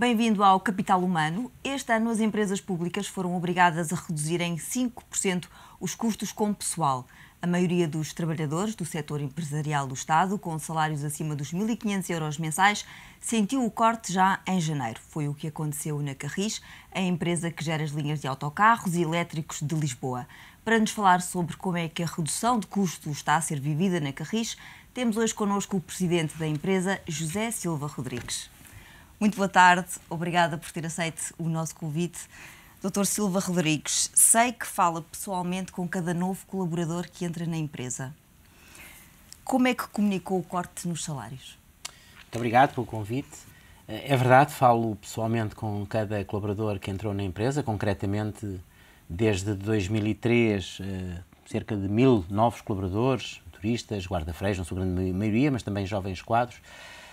Bem-vindo ao Capital Humano. Este ano as empresas públicas foram obrigadas a reduzir em 5% os custos com pessoal. A maioria dos trabalhadores do setor empresarial do Estado, com salários acima dos 1.500 euros mensais, sentiu o corte já em janeiro. Foi o que aconteceu na Carris, a empresa que gera as linhas de autocarros e elétricos de Lisboa. Para nos falar sobre como é que a redução de custos está a ser vivida na Carris, temos hoje connosco o presidente da empresa, José Silva Rodrigues. Muito boa tarde, obrigada por ter aceito o nosso convite. Dr. Silva Rodrigues, sei que fala pessoalmente com cada novo colaborador que entra na empresa. Como é que comunicou o corte nos salários? Muito obrigado pelo convite. É verdade, falo pessoalmente com cada colaborador que entrou na empresa, concretamente desde 2003, eh, cerca de mil novos colaboradores, turistas, guarda-freios, não sou grande maioria, mas também jovens quadros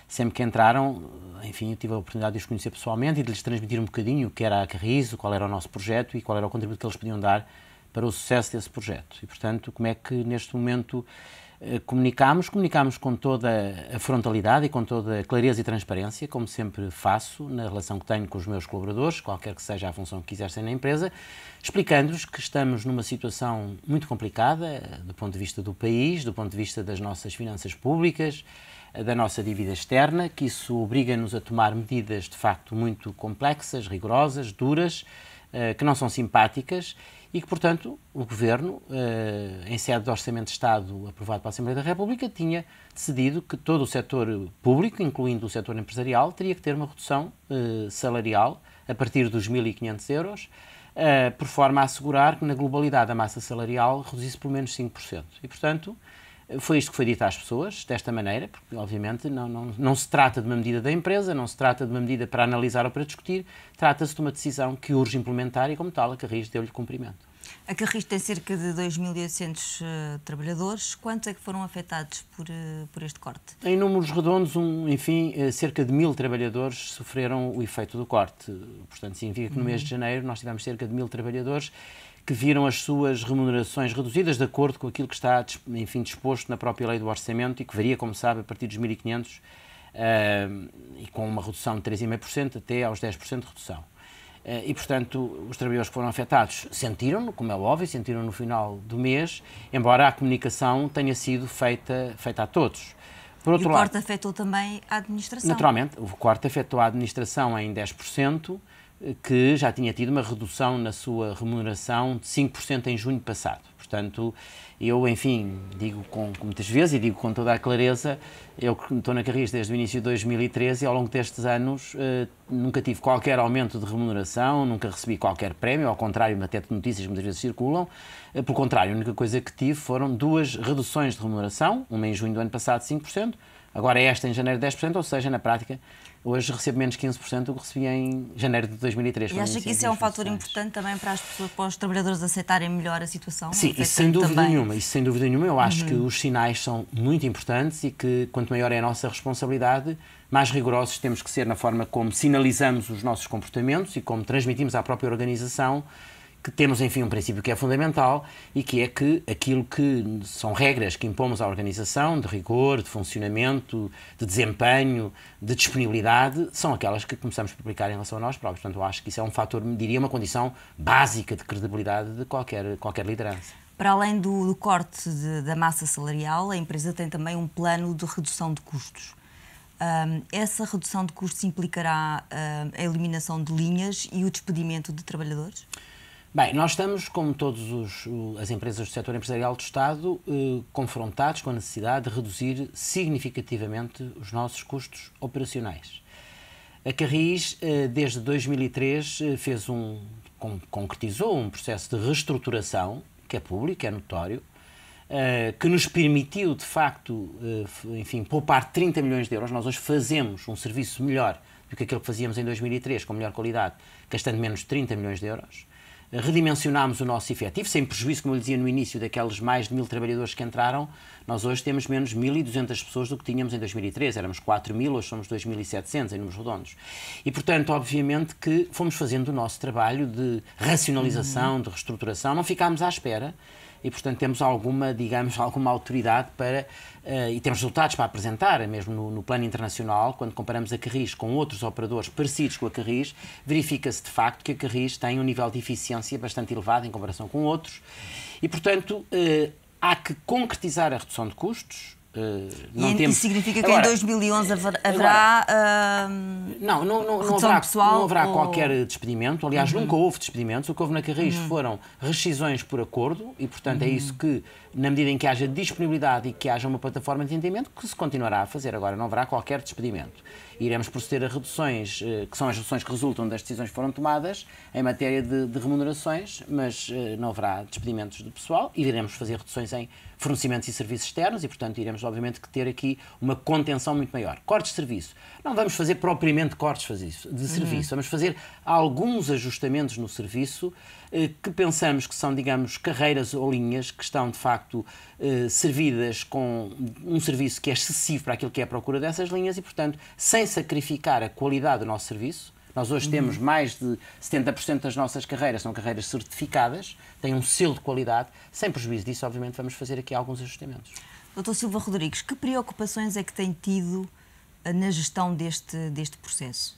sempre que entraram, enfim, eu tive a oportunidade de os conhecer pessoalmente e de lhes transmitir um bocadinho o que era a Carrizo, qual era o nosso projeto e qual era o contributo que eles podiam dar para o sucesso desse projeto. E, portanto, como é que neste momento eh, comunicámos, comunicámos com toda a frontalidade e com toda a clareza e transparência, como sempre faço na relação que tenho com os meus colaboradores, qualquer que seja a função que quisessem na empresa, explicando-lhes que estamos numa situação muito complicada eh, do ponto de vista do país, do ponto de vista das nossas finanças públicas, eh, da nossa dívida externa, que isso obriga-nos a tomar medidas de facto muito complexas, rigorosas, duras, eh, que não são simpáticas e que, portanto, o Governo, eh, em sede do Orçamento de Estado aprovado pela Assembleia da República, tinha decidido que todo o setor público, incluindo o setor empresarial, teria que ter uma redução salarial a partir dos 1.500 euros, por forma a assegurar que, na globalidade, a massa salarial reduzisse pelo menos 5%. E, portanto, foi isto que foi dito às pessoas, desta maneira, porque, obviamente, não, não, não se trata de uma medida da empresa, não se trata de uma medida para analisar ou para discutir, trata-se de uma decisão que urge implementar e, como tal, a Carris deu-lhe cumprimento. A Carris tem cerca de 2.800 uh, eh, trabalhadores. Quantos é que foram afetados por, uh, por este corte? Em números redondos, um, enfim, uh, cerca de mil trabalhadores sofreram o efeito do corte. Portanto, significa que no uhum. mês de janeiro nós tivemos cerca de mil trabalhadores que viram as suas remunerações reduzidas de acordo com aquilo que está, enfim, disposto na própria lei do orçamento e que varia, como sabe, a partir dos 1.500 uh, ah, e com uma redução de 3,5% até aos 10% de redução. Uh, e, portanto, os trabalhadores que foram afetados sentiram-no, como é óbvio, sentiram no final do mês, embora a comunicação tenha sido feita, feita a todos. Por outro e o lado, corte afetou também a administração. Naturalmente, o corte afetou a administração em 10%, que já tinha tido uma redução na sua remuneração de 5% em junho passado. Portanto, eu, enfim, digo com, com, muitas vezes e digo com toda a clareza, eu que estou na carreira desde o início de 2013 e ao longo destes anos eh, nunca tive qualquer aumento de remuneração, nunca recebi qualquer prémio, ao contrário, até de notícias que muitas vezes circulam. Eh, por contrário, a única coisa que tive foram duas reduções de remuneração, uma em junho do ano passado de 5%, agora esta em janeiro 10%, ou seja, na prática Hoje recebo menos 15% do que recebi em janeiro de 2003. E acha que isso é um fator importante também para as pessoas, para os trabalhadores aceitarem melhor a situação? Sim, isso é sem dúvida nenhuma. Isso sem dúvida nenhuma. Eu acho que uhum. os sinais são muito importantes e que quanto maior é a nossa responsabilidade, mais rigorosos temos que ser na forma como sinalizamos os nossos comportamentos e como transmitimos à própria organização que temos, enfim, um princípio que é fundamental e que é que aquilo que são regras que impomos à organização, de rigor, de funcionamento, de desempenho, de disponibilidade, são aquelas que começamos a publicar em relação a nós próprios. Portanto, eu acho que isso é um fator, diria, uma condição básica de credibilidade de qualquer, qualquer liderança. Para além do, do corte de, da massa salarial, a empresa tem também um plano de redução de custos. Um, essa redução de custos implicará um, a eliminação de linhas e o despedimento de trabalhadores? Bem, nós estamos, como todas as empresas do setor empresarial do Estado, eh, confrontados com a necessidade de reduzir significativamente os nossos custos operacionais. A Carris, eh, desde 2003, eh, fez um, concretizou um processo de reestruturação, que é público, é notório, que nos permitiu, de facto, enfim, poupar 30 milhões de euros. Nós hoje fazemos um serviço melhor do que aquilo que fazíamos em 2003, com melhor qualidade, gastando menos 30 milhões de euros redimensionámos o nosso efetivo, sem prejuízo, como eu dizia no início, daqueles mais de mil trabalhadores que entraram, nós hoje temos menos 1.200 pessoas do que tínhamos em 2013. Éramos 4.000, hoje somos 2.700 em números redondos. E, portanto, obviamente que fomos fazendo o nosso trabalho de racionalização, uhum. de reestruturação, não ficámos à espera e, portanto, temos alguma, digamos, alguma autoridade para Uh, e temos resultados para apresentar, é mesmo no, no, plano internacional, quando comparamos a Carris com outros operadores parecidos com a Carris, verifica-se de facto que a Carris tem um nível de eficiência bastante elevado em comparação com outros e, portanto, uh, há que concretizar a redução de custos, Uh, não e, temos... significa que Agora, em 2011 haverá. não, não, não, não hum, haverá, pessoal, não haverá ou... qualquer despedimento. Aliás, uhum. nunca houve despedimentos. O que houve na Carris uhum. foram rescisões por acordo e, portanto, é uhum. é isso que, na medida em que haja disponibilidade e que haja uma plataforma de entendimento, que se continuará a fazer. Agora, não haverá qualquer despedimento iremos proceder a reduções, eh, que são as reduções que resultam das decisões que foram tomadas em matéria de, de remunerações, mas eh, não haverá despedimentos do pessoal e iremos fazer reduções em fornecimentos e serviços externos e, portanto, iremos, obviamente, que ter aqui uma contenção muito maior. Cortes de serviço. Não vamos fazer propriamente cortes de serviço, uhum. vamos fazer alguns ajustamentos no serviço eh, que pensamos que são, digamos, carreiras ou linhas que estão de facto eh, servidas com um serviço que é excessivo para aquilo que é a procura dessas linhas e, portanto, sem sacrificar a qualidade do nosso serviço, nós hoje temos uhum. mais de 70% das nossas carreiras são carreiras certificadas, têm um selo de qualidade. Sem prejuízo disso, obviamente, vamos fazer aqui alguns ajustamentos. Doutor Silva Rodrigues, que preocupações é que tem tido eh, na gestão deste, deste processo?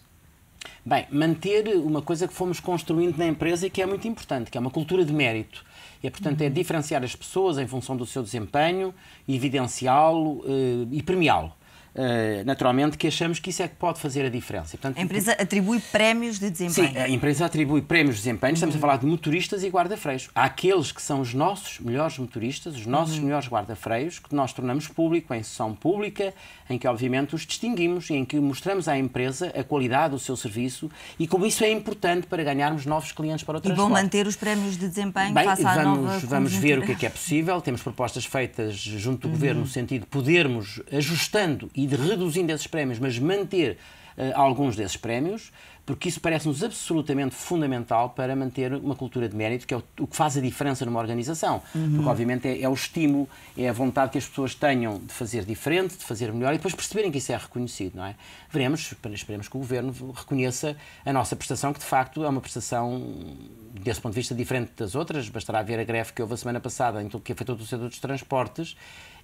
Bem, manter uma coisa que fomos construindo na empresa e que é muito importante, que é uma cultura de mérito. E é, portanto, é uhum. diferenciar as pessoas em função do seu desempenho, evidenciá-lo eh, e premiá-lo. Eh, naturalmente que achamos que isso é que pode fazer a diferença. Portanto, a empresa atribui prémios de desempenho. Sim, a empresa atribui prémios de desempenho. Estamos uhum. a falar de motoristas e guarda-freios. Há aqueles que são os nossos melhores motoristas, os nossos uhum. melhores guarda-freios, que nós tornamos público em sessão pública, em que obviamente os distinguimos e em que mostramos à empresa a qualidade do seu serviço e como isso é importante para ganharmos novos clientes para o transporte. E vão manter os prémios de desempenho Bem, face vamos, à nova Vamos ver o que é que é possível. Temos propostas feitas junto do uhum. Governo no sentido de podermos, ajustando e de reduzindo esses prémios, mas manter uh, alguns desses prémios, porque isso parece-nos absolutamente fundamental para manter uma cultura de mérito, que é o, o que faz a diferença numa organização. Uhum. Porque, obviamente, é, é, o estímulo, é a vontade que as pessoas tenham de fazer diferente, de fazer melhor e depois perceberem que isso é reconhecido, não é? Veremos, esperemos que o Governo reconheça a nossa prestação, que de facto é uma prestação, desse ponto de vista, diferente das outras. Bastará ver a greve que houve a semana passada, que foi todo o setor dos transportes,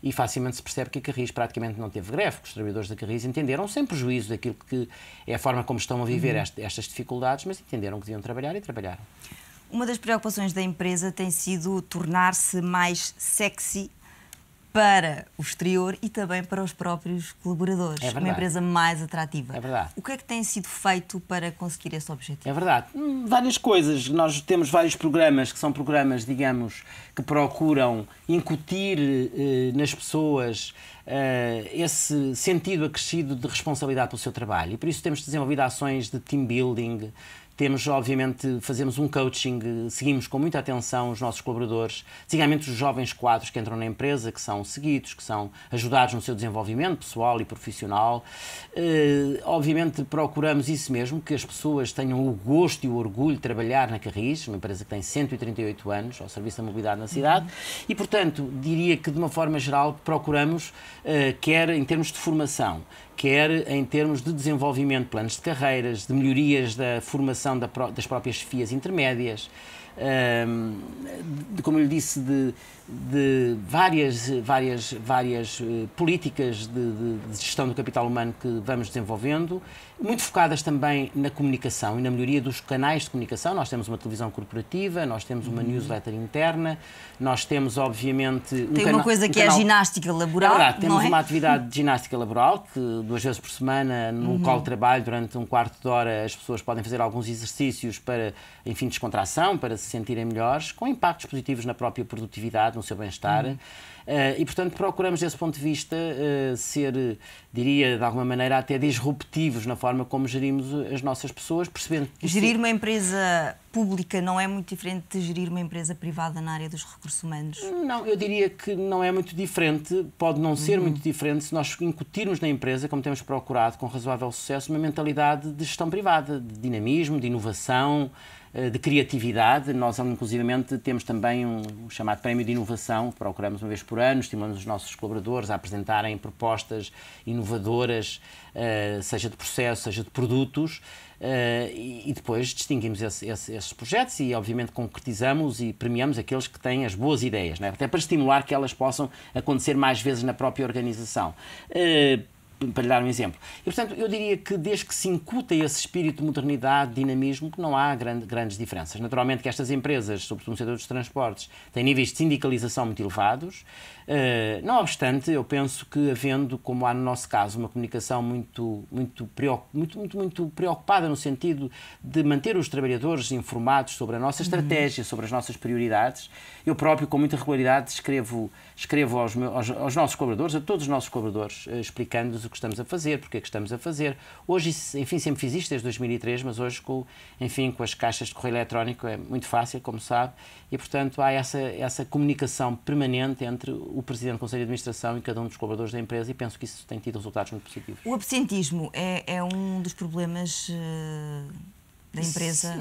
e facilmente se percebe que a Carris praticamente não teve greve, que os trabalhadores da Carris entenderam, sem prejuízo daquilo que é a forma como estão a viver uhum. estas dificuldades, mas entenderam que deviam trabalhar e trabalharam. Uma das preocupações da empresa tem sido tornar-se mais sexy para o exterior e também para os próprios colaboradores. É uma empresa mais atrativa. É verdade. O que é que tem sido feito para conseguir esse objetivo? É verdade. Hum, várias coisas. Nós temos vários programas que são programas, digamos, que procuram incutir eh, nas pessoas eh, esse sentido acrescido de responsabilidade pelo seu trabalho. E por isso temos desenvolvido ações de team building temos, obviamente, fazemos um coaching, seguimos com muita atenção os nossos colaboradores, seguidamente os jovens quadros que entram na empresa, que são seguidos, que são ajudados no seu desenvolvimento pessoal e profissional. Uh, obviamente, procuramos isso mesmo, que as pessoas tenham o gosto e o orgulho de trabalhar na Carris, uma empresa que tem 138 anos, ao serviço da mobilidade na cidade, uhum. e, portanto, diria que, de uma forma geral, procuramos, uh, quer em termos de formação, quer em termos de desenvolvimento, planos de carreiras, de melhorias da formação da das próprias fias intermédias, de, como eu disse, de, de, várias, várias, várias eh, políticas de, de, gestão do capital humano que vamos desenvolvendo, muito focadas também na comunicação e na melhoria dos canais de comunicação. Nós temos uma televisão corporativa, nós temos uma uhum. newsletter interna, nós temos, obviamente. Um Tem uma coisa que um é a ginástica laboral. É verdade, temos é? uma atividade de ginástica laboral, que duas vezes por semana, no uhum. de trabalho durante um quarto de hora, as pessoas podem fazer alguns exercícios para, enfim, descontração, para se sentirem melhores, com impactos positivos na própria produtividade, no seu bem-estar. Uhum. Uh, e, portanto, procuramos, desse ponto de vista, uh, ser, diria, de alguma maneira, até disruptivos na forma como gerimos as nossas pessoas, percebendo que. Gerir uma empresa pública não é muito diferente de gerir uma empresa privada na área dos recursos humanos? Não, eu diria que não é muito diferente, pode não ser uhum. muito diferente se nós incutirmos na empresa, como temos procurado com razoável sucesso, uma mentalidade de gestão privada, de dinamismo, de inovação. Eh, de criatividade. Nós, inclusivamente, temos também um chamado Prémio de Inovação, que procuramos uma vez por ano, estimulamos os nossos colaboradores a apresentarem propostas inovadoras, eh, seja de processo, seja de produtos, eh, e depois distinguimos esse, esse, esses projetos e, obviamente, concretizamos e premiamos aqueles que têm as boas ideias, né? até para estimular que elas possam acontecer mais vezes na própria organização para lhe dar um exemplo. E, portanto, eu diria que desde que se incuta esse espírito de modernidade, dinamismo, que não há grande, grandes diferenças. Naturalmente que estas empresas, sobretudo no setor dos transportes, têm níveis de sindicalização muito elevados. Uh, não obstante, eu penso que havendo, como há no nosso caso, uma comunicação muito muito, muito, muito, muito, preocupada no sentido de manter os trabalhadores informados sobre a nossa uhum. estratégia, uhum. sobre as nossas prioridades, eu próprio, com muita regularidade, escrevo, escrevo aos, meus, aos, aos nossos cobradores, a todos os nossos cobradores, uh, eh, explicando-os o que estamos a fazer, porque é que estamos a fazer. Hoje, enfim, sempre fiz isto desde 2003, mas hoje, com, enfim, com as caixas de correio eletrónico é muito fácil, como sabe, e, portanto, há essa, essa comunicação permanente entre o Presidente do Conselho de Administração e cada um dos colaboradores da empresa e penso que isso tem tido resultados muito positivos. O absentismo é, é um dos problemas uh, da empresa,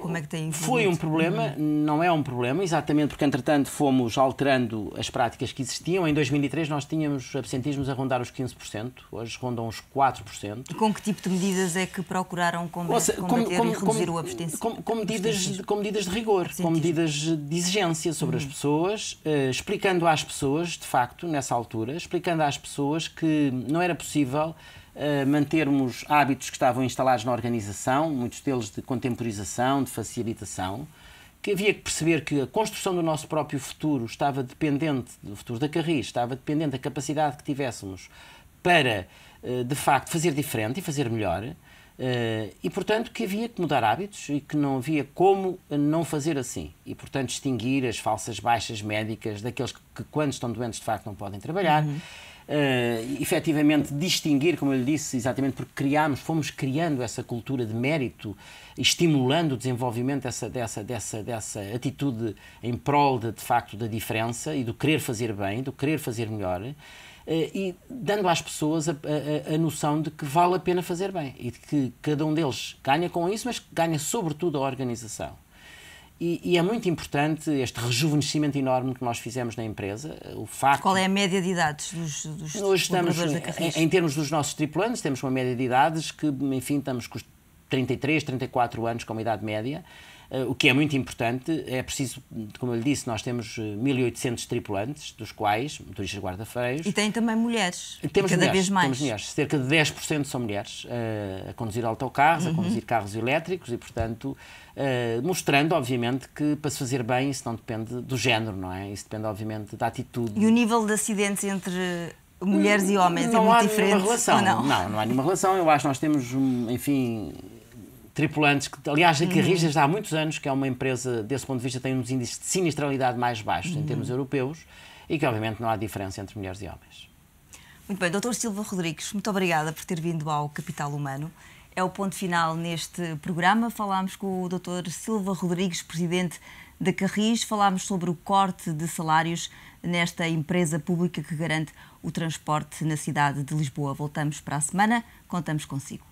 como é que tem influído? Foi um problema, não é um problema, exatamente porque, entretanto, fomos alterando as práticas que existiam. Em 2003 nós tínhamos absentismos a rondar os 15%, hoje rondam os 4%. E com que tipo de medidas é que procuraram combater, combater como, e reduzir como, o absentismo? Com, medidas, com medidas de rigor, com medidas de exigência sobre uhum. as pessoas, uh, explicando às pessoas, de facto, nessa altura, explicando às pessoas que não era possível mantermos hábitos que estavam instalados na organização, muitos deles de contemporização, de facilitação, que havia que perceber que a construção do nosso próprio futuro estava dependente, do futuro da carreira, estava dependente da capacidade que tivéssemos para, eh, de facto, fazer diferente e fazer melhor. Uh, e, portanto, que havia que mudar hábitos e que não havia como não fazer assim. E, portanto, distinguir as falsas baixas médicas daqueles que, que quando estão doentes, de facto, não podem trabalhar. Uhum uh, efetivamente distinguir, como eu lhe disse, exatamente porque criámos, fomos criando essa cultura de mérito, estimulando o desenvolvimento dessa, dessa, dessa, dessa atitude em prol, de, de facto, da diferença e do querer fazer bem, do querer fazer melhor. Eh, e dando às pessoas a, a, a, noção de que vale a pena fazer bem e de que cada um deles ganha com isso, mas ganha sobretudo a organização. E, e, é muito importante este rejuvenescimento enorme que nós fizemos na empresa. O facto Qual é a média de idades dos, dos Hoje estamos, da em, em termos dos nossos tripulantes, temos uma média de idades que, enfim, estamos com 33, 34 anos como idade média. Eh, o que é muito importante. É preciso, como eu lhe disse, nós temos 1.800 eh, tripulantes, dos quais motoristas guarda-freios. E tem também mulheres, temos cada mulheres, vez mais. Temos mulheres, cerca de 10% são mulheres uh, a conduzir autocarros, uhum. a conduzir carros elétricos e, portanto, uh, mostrando, obviamente, que para se fazer bem isso não depende do género, não é? Isso depende, obviamente, da atitude. E o nível de acidentes entre mulheres e hum, homens é não é muito diferente? Não há nenhuma relação, não? não? não, há nenhuma relação. Eu acho que nós temos, enfim tripulantes, que aliás a Carris uhum. há muitos anos, que é uma empresa, desse ponto de vista, tem um dos índices de sinistralidade mais baixos uhum. em termos europeus e que obviamente não há diferença entre mulheres e homens. Muito bem, Dr. Silva Rodrigues, muito obrigada por ter vindo ao Capital Humano. É o ponto final neste programa. Falámos com o Dr. Silva Rodrigues, presidente da Carris, falámos sobre o corte de salários nesta empresa pública que garante o transporte na cidade de Lisboa. Voltamos para a semana, contamos consigo.